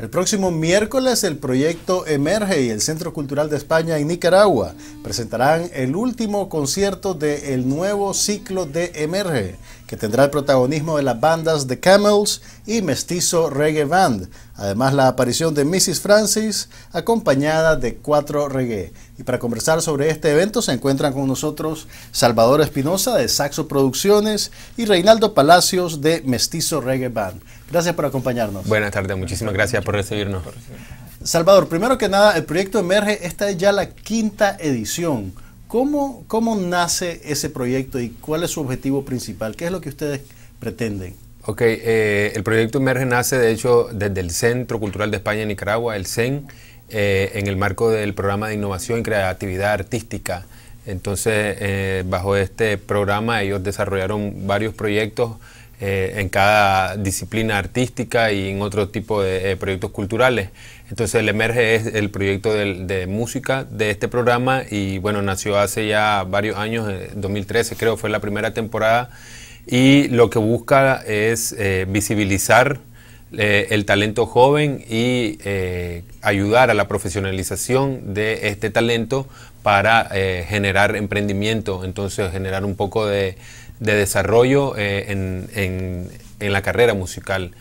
El próximo miércoles el proyecto Emerge y el Centro Cultural de España en Nicaragua presentarán el último concierto del el nuevo ciclo de Emerge que tendrá el protagonismo de las bandas The Camels y Mestizo Reggae Band, además la aparición de Mrs. Francis acompañada de Cuatro Reggae. Y para conversar sobre este evento se encuentran con nosotros Salvador Espinosa de Saxo Producciones y Reinaldo Palacios de Mestizo Reggae Band. Gracias por acompañarnos. Buenas tardes, muchísimas gracias por recibirnos. Salvador, primero que nada, el proyecto Emerge, esta es ya la quinta edición. ¿Cómo, nace ese proyecto y cuál es su objetivo principal? ¿Qué es lo que ustedes pretenden? Ok, eh, el proyecto Emerge nace de hecho desde el Centro Cultural de España en Nicaragua, el CEN, eh, en el marco del programa de innovación y creatividad artística. Entonces, eh, bajo este programa ellos desarrollaron varios proyectos en cada disciplina artística y en otro tipo de proyectos culturales. Entonces el Emerge es el proyecto de, música de este programa y bueno, nació hace ya varios años, 2013 eh, creo fue la primera temporada y lo que busca es eh, visibilizar eh, el talento joven y ayudar a la profesionalización de este talento para generar emprendimiento, entonces generar un poco de, desarrollo en la carrera musical.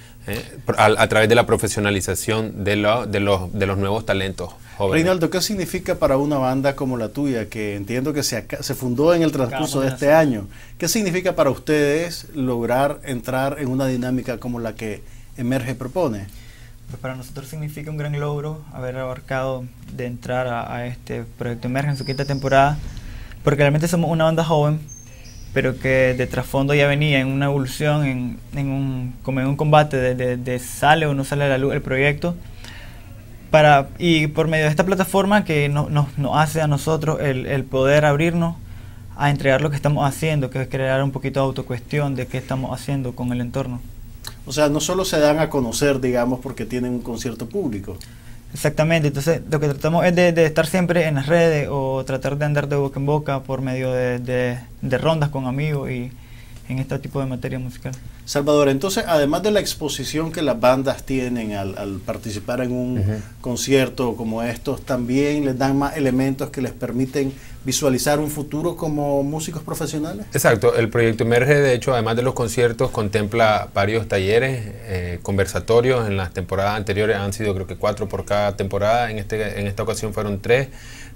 A, través de la profesionalización de, los, nuevos talentos. Jóvenes. Reinaldo, ¿qué significa para una banda como la tuya, que entiendo que se, fundó en el transcurso de este año? ¿Qué significa para ustedes lograr entrar en una dinámica como la que Emerge propone? Pues para nosotros significa un gran logro haber abarcado de entrar a este proyecto Emerge en su quinta temporada, porque realmente somos una banda joven pero que de trasfondo ya venía en una evolución, en, un, como en un combate de, sale o no sale la luz el proyecto. Para, y por medio de esta plataforma que nos hace a nosotros el, el, poder abrirnos a entregar lo que estamos haciendo, que es crear un poquito de autocuestión de qué estamos haciendo con el entorno. O sea, no solo se dan a conocer, digamos, porque tienen un concierto público, Exactamente, entonces lo que tratamos es de, de, estar siempre en las redes o tratar de andar de boca en boca por medio de, de rondas con amigos y, en este tipo de materia musical. Salvador, entonces, además de la exposición que las bandas tienen al, participar en un concierto como estos, también les dan más elementos que les permiten visualizar un futuro como músicos profesionales. Exacto, el proyecto Emerge, de hecho, además de los conciertos, contempla varios talleres, eh, conversatorios, en las temporadas anteriores han sido creo que cuatro por cada temporada, en, este, en esta ocasión fueron tres.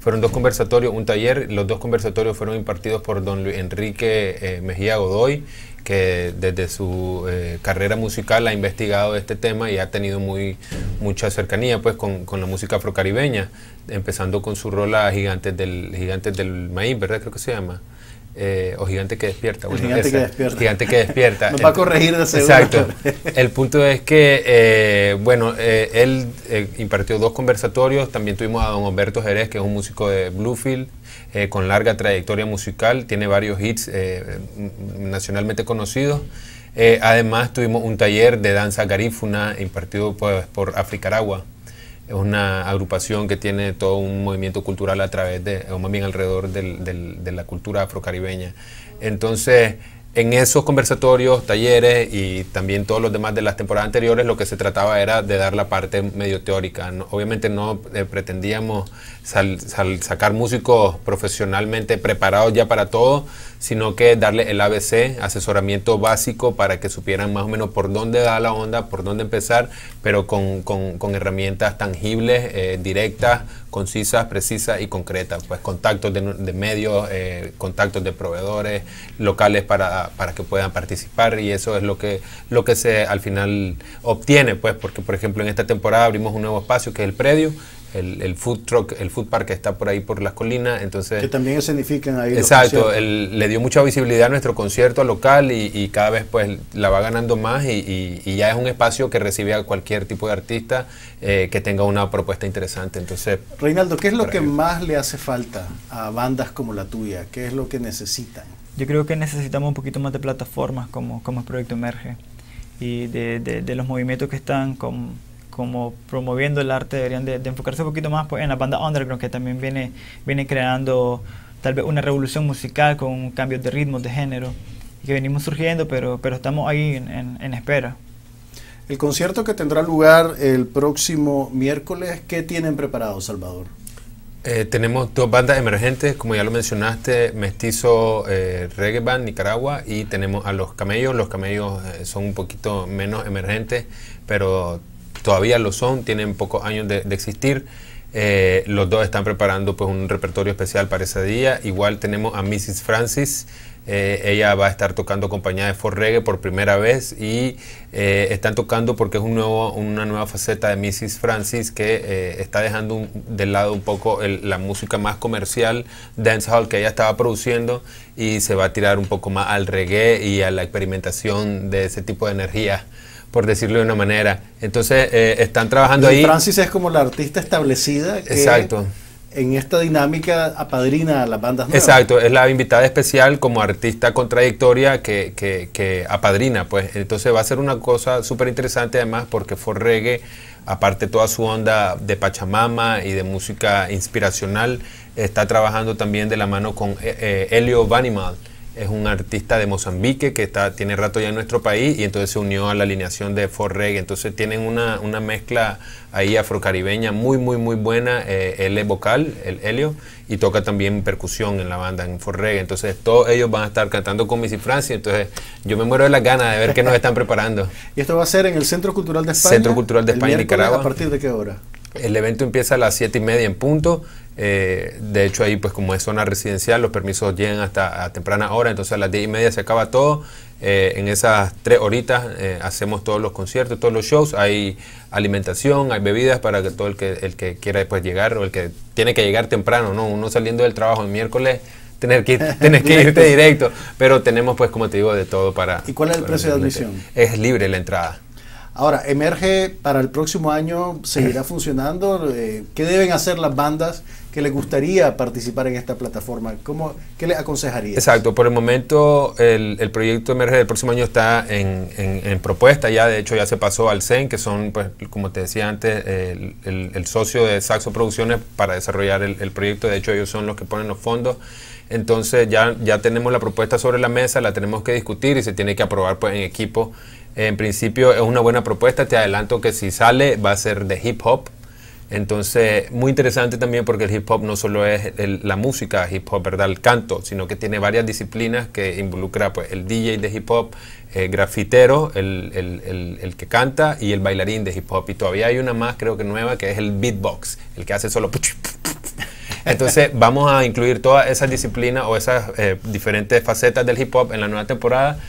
Fueron dos conversatorios, un taller, los dos conversatorios fueron impartidos por don Enrique eh, Mejía Godoy, que desde su eh, carrera musical ha investigado este tema y ha tenido muy, mucha cercanía pues, con, la música afrocaribeña, empezando con su rola Gigantes del, Gigantes del Maíz, ¿verdad? Creo que se llama. Eh, o Gigante que despierta. gigante, que despierta. va a corregir Exacto. El punto es que, eh, bueno, eh, él impartió dos conversatorios. También tuvimos a don Humberto Jerez, que es un músico de Bluefield, con larga trayectoria musical. Tiene varios hits nacionalmente conocidos. además, tuvimos un taller de danza garífuna impartido pues, por Africaragua es una agrupación que tiene todo un movimiento cultural a través de, o más bien alrededor de la cultura afrocaribeña. Entonces, en esos conversatorios, talleres y también todos los demás de las temporadas anteriores, lo que se trataba era de dar la parte medio teórica. obviamente no eh, pretendíamos sacar músicos profesionalmente preparados ya para todo, sino que darle el ABC, asesoramiento básico para que supieran más o menos por dónde da la onda, por dónde empezar, pero con, herramientas tangibles, eh, directas, concisas, precisas y concretas. Pues contactos de, medios, eh, contactos de proveedores, locales para para, que puedan participar y eso es lo que, lo que se al final obtiene, pues, porque por ejemplo en esta temporada abrimos un nuevo espacio que es el predio, el, el, food truck, el food park que está por ahí por las colinas, entonces... Que también significan ahí Exacto, le dio mucha visibilidad a nuestro concierto local y, cada vez pues la va ganando más y, ya es un espacio que recibe a cualquier tipo de artista eh, que tenga una propuesta interesante, entonces... Reinaldo, ¿qué es lo que más le hace falta a bandas como la tuya? ¿Qué es lo que necesitan? yo creo que necesitamos un poquito más de plataformas como, como el proyecto Emerge y de, los movimientos que están como promoviendo el arte deberían de, enfocarse un poquito más pues, en la banda underground que también viene, viene creando tal vez una revolución musical con cambios de ritmos, de género, que venimos surgiendo, pero, pero estamos ahí en, en, en espera. El concierto que tendrá lugar el próximo miércoles, ¿qué tienen preparado, Salvador? Eh, tenemos dos bandas emergentes, como ya lo mencionaste, Mestizo eh, Reggae Band Nicaragua y tenemos a Los Camellos. Los Camellos eh, son un poquito menos emergentes, pero todavía lo son, tienen pocos años de, de existir. los dos están preparando pues un repertorio especial para ese día. Igual tenemos a Mrs. Francis, eh, ella va a estar tocando compañía de For Reggae por primera vez y eh, están tocando porque es un nuevo, una nueva faceta de Mrs. Francis que eh, está dejando de lado un poco la música más comercial, dancehall que ella estaba produciendo y se va a tirar un poco más al reggae y a la experimentación de ese tipo de energía por decirlo de una manera. Entonces, están trabajando ahí. Francis es como la artista establecida. Que Exacto en esta dinámica apadrina a las bandas nuevas. Exacto, es la invitada especial como artista contradictoria que, que, que apadrina, pues entonces va a ser una cosa súper interesante además porque For Reggae, aparte toda su onda de Pachamama y de música inspiracional, está trabajando también de la mano con helio eh, eh, Elio Vanimal es un artista de Mozambique que está, tiene rato ya en nuestro país y entonces se unió a la alineación de For Reggae. Entonces tienen una, mezcla ahí afrocaribeña muy, muy, muy buena. Eh, él es vocal, el Helio, y toca también percusión en la banda, en For Reggae. Entonces todos ellos van a estar cantando con Missy Francia. Entonces yo me muero de las ganas de ver qué nos están preparando. ¿Y esto va a ser en el Centro Cultural de España? Centro Cultural de España, Nicaragua. ¿A partir de qué hora? El evento empieza a las siete y media en punto eh, de hecho, ahí, pues como es zona residencial, los permisos llegan hasta a temprana hora, entonces a las 10 y media se acaba todo. Eh, en esas tres horitas eh, hacemos todos los conciertos, todos los shows. Hay alimentación, hay bebidas para que todo el que, el que quiera después pues, llegar o el que tiene que llegar temprano, ¿no? Uno saliendo del trabajo el miércoles. Tener que, tenés que irte directo, pero tenemos pues como te digo de todo para... ¿Y cuál es el precio de admisión? Es libre la entrada. Ahora, emerge para el próximo año, ¿seguirá funcionando? Eh, ¿Qué deben hacer las bandas que les gustaría participar en esta plataforma? ¿Cómo, ¿Qué les aconsejaría? Exacto, por el momento el, proyecto Emerge del próximo año está en, propuesta, ya de hecho ya se pasó al CEN, que son, pues, como te decía antes, el, socio de Saxo Producciones para desarrollar el proyecto, de hecho ellos son los que ponen los fondos. Entonces ya, ya tenemos la propuesta sobre la mesa, la tenemos que discutir y se tiene que aprobar pues, en equipo en principio es una buena propuesta, te adelanto que si sale va a ser de hip hop. Entonces, muy interesante también porque el hip hop no solo es la música hip hop, ¿verdad? El canto, sino que tiene varias disciplinas que involucra pues, el DJ de hip hop, el grafitero, el, que canta y el bailarín de hip hop. Y todavía hay una más, creo que nueva, que es el beatbox, el que hace solo... Entonces vamos a incluir todas esas disciplinas o esas eh, diferentes facetas del hip hop en la nueva temporada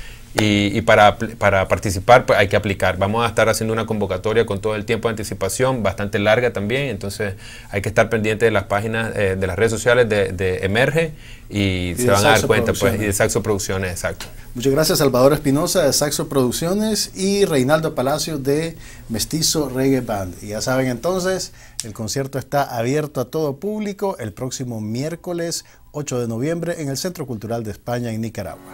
y, para, participar pues, hay que aplicar. Vamos a estar haciendo una convocatoria con todo el tiempo de anticipación, bastante larga también, entonces hay que estar pendiente de las páginas, eh, de las redes sociales de, Emerge y, se van a dar cuenta, pues, de Saxo Producciones, exacto. Muchas gracias, Salvador Espinosa de Saxo Producciones y Reinaldo Palacio de Mestizo Reggae Band. Y ya saben entonces, el concierto está abierto a todo público el próximo miércoles 8 de noviembre en el Centro Cultural de España en Nicaragua.